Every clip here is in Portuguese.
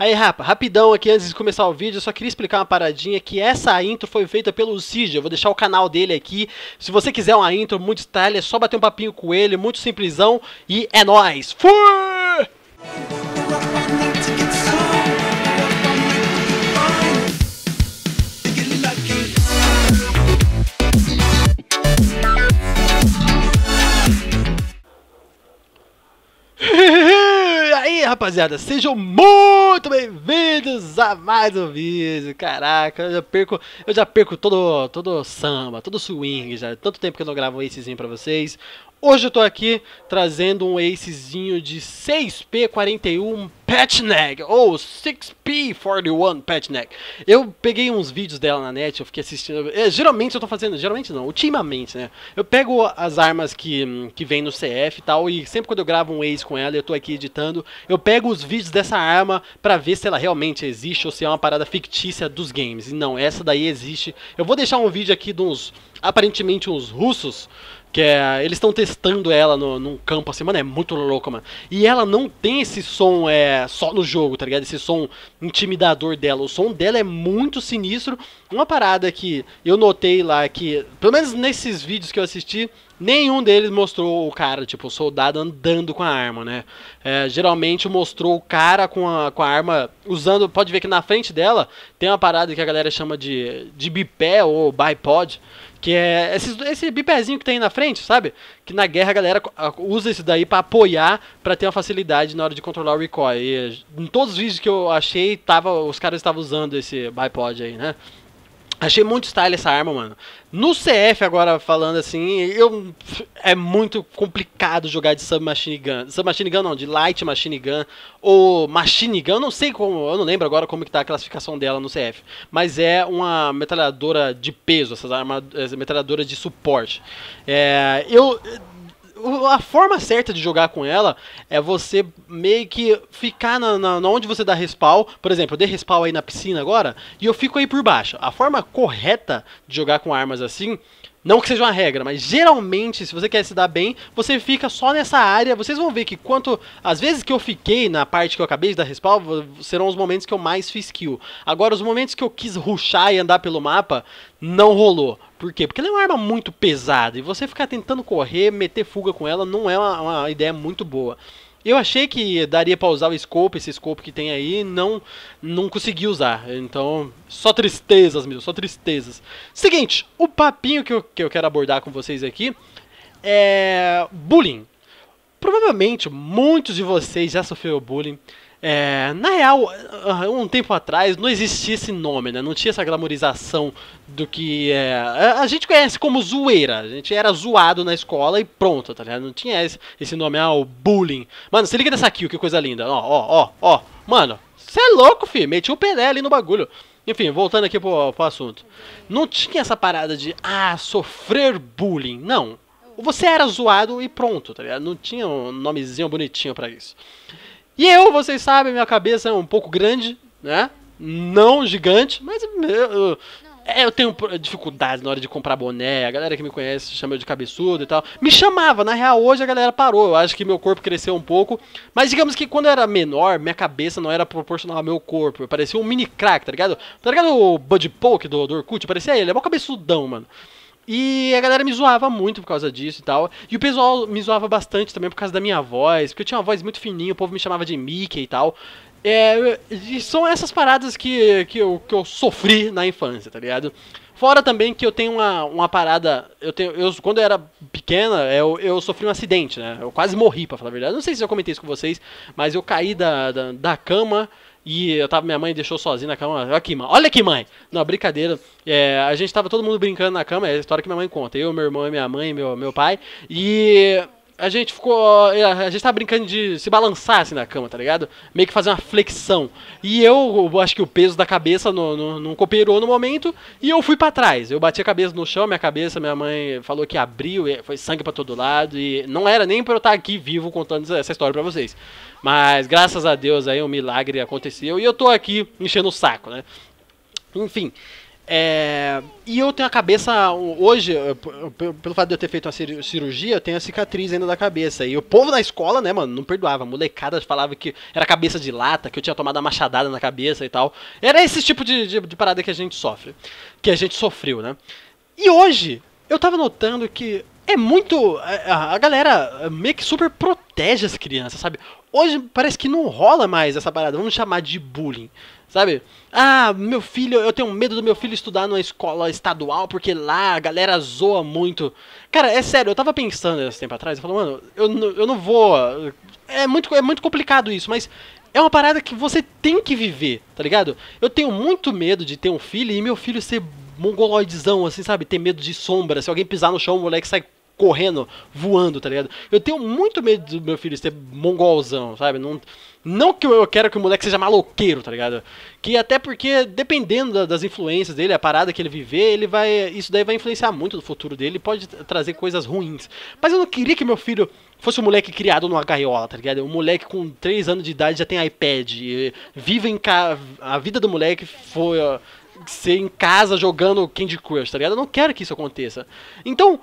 Aí, rapa, rapidão aqui antes de começar o vídeo, eu só queria explicar uma paradinha que essa intro foi feita pelo Cid, eu vou deixar o canal dele aqui. Se você quiser uma intro muito style, é só bater um papinho com ele, muito simplesão e é nóis! Fui! rapaziada, sejam muito bem-vindos a mais um vídeo. Caraca, eu já perco, eu já perco todo, todo samba, todo swing já. Tanto tempo que eu não gravo um essezinho pra vocês. Hoje eu tô aqui trazendo um acezinho de 6P41 Patchneck ou 6P41 Patchneck. Eu peguei uns vídeos dela na net, eu fiquei assistindo. É, geralmente eu tô fazendo, geralmente não, ultimamente, né? Eu pego as armas que, que vem no CF e tal, e sempre quando eu gravo um ace com ela, eu tô aqui editando, eu pego os vídeos dessa arma pra ver se ela realmente existe ou se é uma parada fictícia dos games. E não, essa daí existe. Eu vou deixar um vídeo aqui de uns, aparentemente uns russos, que é, eles estão testando ela no, num campo assim, mano, é muito louco, mano. E ela não tem esse som é, só no jogo, tá ligado? Esse som intimidador dela. O som dela é muito sinistro. Uma parada que eu notei lá que, pelo menos nesses vídeos que eu assisti, nenhum deles mostrou o cara, tipo, o soldado andando com a arma, né? É, geralmente mostrou o cara com a, com a arma usando. Pode ver que na frente dela tem uma parada que a galera chama de, de bipé ou bipod que é esse, esse bipézinho que tem aí na frente, sabe? Que na guerra a galera usa isso daí para apoiar, para ter uma facilidade na hora de controlar o recoil. E em todos os vídeos que eu achei, tava, os caras estavam usando esse bipod aí, né? Achei muito style essa arma, mano. No CF, agora falando assim, eu é muito complicado jogar de submachine gun. Submachine gun não, de light machine gun ou machine gun, eu não sei como, eu não lembro agora como que tá a classificação dela no CF, mas é uma metralhadora de peso, essas armas, metralhadora de suporte. É, eu a forma certa de jogar com ela é você meio que ficar na, na, na onde você dá respawn. Por exemplo, eu dei respawn aí na piscina agora e eu fico aí por baixo. A forma correta de jogar com armas assim não que seja uma regra, mas geralmente, se você quer se dar bem, você fica só nessa área. Vocês vão ver que quanto. Às vezes que eu fiquei na parte que eu acabei de dar respawn, serão os momentos que eu mais fiz kill. Agora, os momentos que eu quis ruxar e andar pelo mapa, não rolou. Por quê? Porque ela é uma arma muito pesada. E você ficar tentando correr, meter fuga com ela, não é uma, uma ideia muito boa. Eu achei que daria pra usar o scope, esse scope que tem aí, não não consegui usar. Então, só tristezas, meu, só tristezas. Seguinte, o papinho que eu, que eu quero abordar com vocês aqui é bullying. Provavelmente muitos de vocês já sofreram bullying, é, na real, um tempo atrás não existia esse nome, né? Não tinha essa glamorização do que é. A gente conhece como zoeira. A gente era zoado na escola e pronto, tá ligado? Não tinha esse, esse nome, ah, o bullying. Mano, se liga nessa aqui, que coisa linda. Ó, ó, ó, ó. Mano, você é louco, filho. Meti o pené ali no bagulho. Enfim, voltando aqui pro, pro assunto. Não tinha essa parada de, ah, sofrer bullying. Não. Você era zoado e pronto, tá ligado? Não tinha um nomezinho bonitinho para isso. E eu, vocês sabem, minha cabeça é um pouco grande, né? Não gigante, mas eu, é, eu tenho dificuldades na hora de comprar boné. A galera que me conhece chama eu de cabeçudo e tal. Me chamava, na real, hoje a galera parou. Eu acho que meu corpo cresceu um pouco. Mas digamos que quando eu era menor, minha cabeça não era proporcional ao meu corpo. Eu parecia um mini crack, tá ligado? Tá ligado o Bud Polk do, do Orkut? Eu parecia ele. É mó cabeçudão, mano. E a galera me zoava muito por causa disso e tal. E o pessoal me zoava bastante também por causa da minha voz, porque eu tinha uma voz muito fininha, o povo me chamava de Mickey e tal. É, e são essas paradas que, que, eu, que eu sofri na infância, tá ligado? Fora também que eu tenho uma, uma parada. Eu tenho, eu, quando eu era pequena, eu, eu sofri um acidente, né? Eu quase morri, pra falar a verdade. Não sei se eu comentei isso com vocês, mas eu caí da, da, da cama e eu tava, minha mãe deixou sozinha na cama. Olha aqui, mãe. Olha aqui, mãe. Não, brincadeira. É, a gente tava todo mundo brincando na cama. É a história que minha mãe conta. Eu, meu irmão, minha mãe, meu, meu pai. E a gente ficou. É, a gente tava brincando de se balançar assim na cama, tá ligado? Meio que fazer uma flexão. E eu, acho que o peso da cabeça não, não, não cooperou no momento e eu fui para trás. Eu bati a cabeça no chão, minha cabeça, minha mãe falou que abriu, foi sangue para todo lado e não era nem pra eu estar tá aqui vivo contando essa história para vocês. Mas graças a Deus aí um milagre aconteceu e eu tô aqui enchendo o saco, né? Enfim, é, e eu tenho a cabeça. Hoje, pelo fato de eu ter feito uma cirurgia, eu tenho a cicatriz ainda da cabeça. E o povo na escola, né, mano, não perdoava. Molecada falava que era cabeça de lata, que eu tinha tomado a machadada na cabeça e tal. Era esse tipo de, de, de parada que a gente sofre. Que a gente sofreu, né? E hoje, eu tava notando que é muito. A, a galera meio que super protege protege as crianças, sabe? Hoje parece que não rola mais essa parada, vamos chamar de bullying, sabe? Ah, meu filho, eu tenho medo do meu filho estudar numa escola estadual porque lá a galera zoa muito. Cara, é sério, eu tava pensando esse tempo atrás, eu falo, mano, eu, eu não vou. É muito, é muito complicado isso, mas é uma parada que você tem que viver, tá ligado? Eu tenho muito medo de ter um filho e meu filho ser mongoloidezão, assim, sabe? Ter medo de sombra. Se alguém pisar no chão, o moleque sai correndo, voando, tá ligado? Eu tenho muito medo do meu filho ser mongolzão, sabe? Não, não que eu quero que o moleque seja maloqueiro, tá ligado? Que até porque, dependendo da, das influências dele, a parada que ele viver, ele vai. Isso daí vai influenciar muito no futuro dele pode trazer coisas ruins. Mas eu não queria que meu filho fosse um moleque criado numa gaiola, tá ligado? Um moleque com 3 anos de idade já tem iPad. Vive em ca... A vida do moleque foi. ser em casa jogando Candy Crush, tá ligado? Eu não quero que isso aconteça. Então,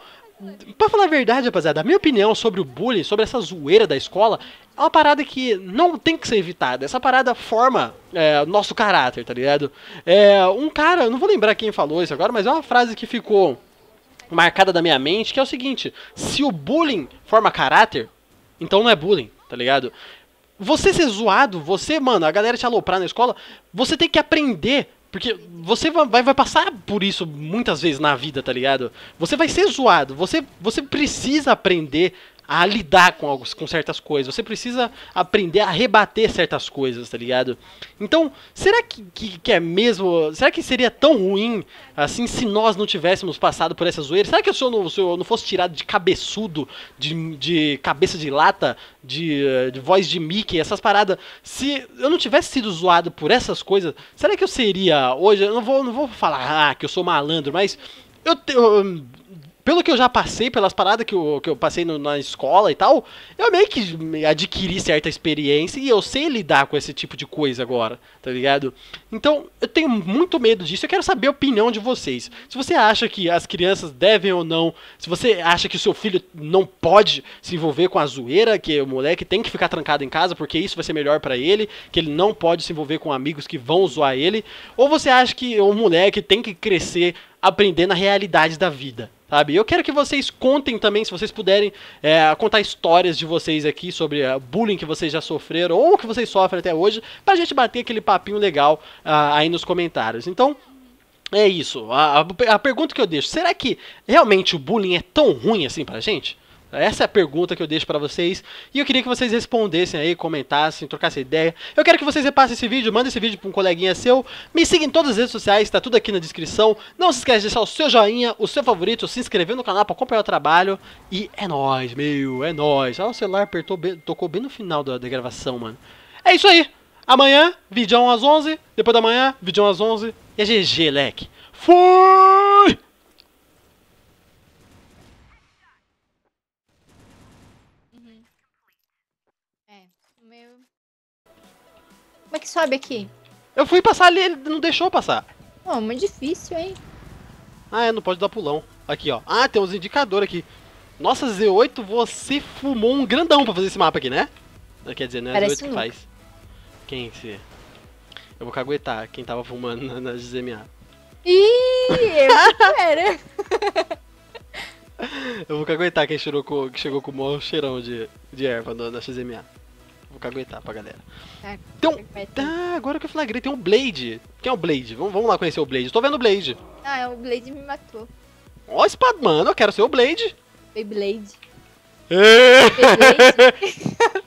Pra falar a verdade, rapaziada, a minha opinião sobre o bullying, sobre essa zoeira da escola, é uma parada que não tem que ser evitada. Essa parada forma é, nosso caráter, tá ligado? É, um cara, não vou lembrar quem falou isso agora, mas é uma frase que ficou marcada da minha mente, que é o seguinte: se o bullying forma caráter, então não é bullying, tá ligado? Você ser zoado, você, mano, a galera te aloprar na escola, você tem que aprender porque você vai, vai passar por isso muitas vezes na vida, tá ligado? Você vai ser zoado. Você, você precisa aprender a lidar com, algo, com certas coisas. Você precisa aprender a rebater certas coisas, tá ligado? Então, será que, que, que, é mesmo. Será que seria tão ruim assim se nós não tivéssemos passado por essa zoeira? Será que se eu não, se eu não fosse tirado de cabeçudo, de, de cabeça de lata, de, de voz de Mickey, essas paradas? Se eu não tivesse sido zoado por essas coisas, será que eu seria hoje? Eu não vou, não vou falar ah, que eu sou malandro, mas. Eu, eu pelo que eu já passei, pelas paradas que eu, que eu passei no, na escola e tal, eu meio que adquiri certa experiência e eu sei lidar com esse tipo de coisa agora, tá ligado? Então, eu tenho muito medo disso, eu quero saber a opinião de vocês. Se você acha que as crianças devem ou não, se você acha que o seu filho não pode se envolver com a zoeira, que o moleque tem que ficar trancado em casa porque isso vai ser melhor para ele, que ele não pode se envolver com amigos que vão zoar ele, ou você acha que o moleque tem que crescer aprendendo a realidade da vida. Sabe? Eu quero que vocês contem também, se vocês puderem, é, contar histórias de vocês aqui sobre uh, bullying que vocês já sofreram ou que vocês sofrem até hoje, pra gente bater aquele papinho legal uh, aí nos comentários. Então, é isso. A, a, a pergunta que eu deixo: será que realmente o bullying é tão ruim assim pra gente? Essa é a pergunta que eu deixo para vocês. E eu queria que vocês respondessem aí, comentassem, trocassem ideia. Eu quero que vocês repassem esse vídeo, mandem esse vídeo para um coleguinha seu. Me siga em todas as redes sociais, tá tudo aqui na descrição. Não se esquece de deixar o seu joinha, o seu favorito, se inscrever no canal para acompanhar o trabalho. E é nóis, meu, é nóis. Ah, o celular apertou bem, tocou bem no final da, da gravação, mano. É isso aí. Amanhã, vídeo às 11. Depois da manhã, vídeo às 11. E é GG, leque. Fui! que sobe aqui? Eu fui passar ali, ele não deixou passar. Oh, muito difícil, hein? Ah, é, não pode dar pulão. Aqui, ó. Ah, tem uns indicadores aqui. Nossa, Z8, você fumou um grandão pra fazer esse mapa aqui, né? Quer dizer, não é Parece Z8 que faz. Quem se... Eu vou caguetar quem tava fumando na, na GMA. Ih, eu era. Eu vou caguetar quem chegou com, que chegou com o maior cheirão de, de erva na XMA. Vou caguetar pra galera. Tá, então, tá, agora que eu flagrei, tem um Blade. Quem é o Blade? Vamos, vamos lá conhecer o Blade. Tô vendo o Blade. Ah, é, o Blade me matou. Ó, Spadman, eu quero ser o Blade. Beyblade. Blade. É.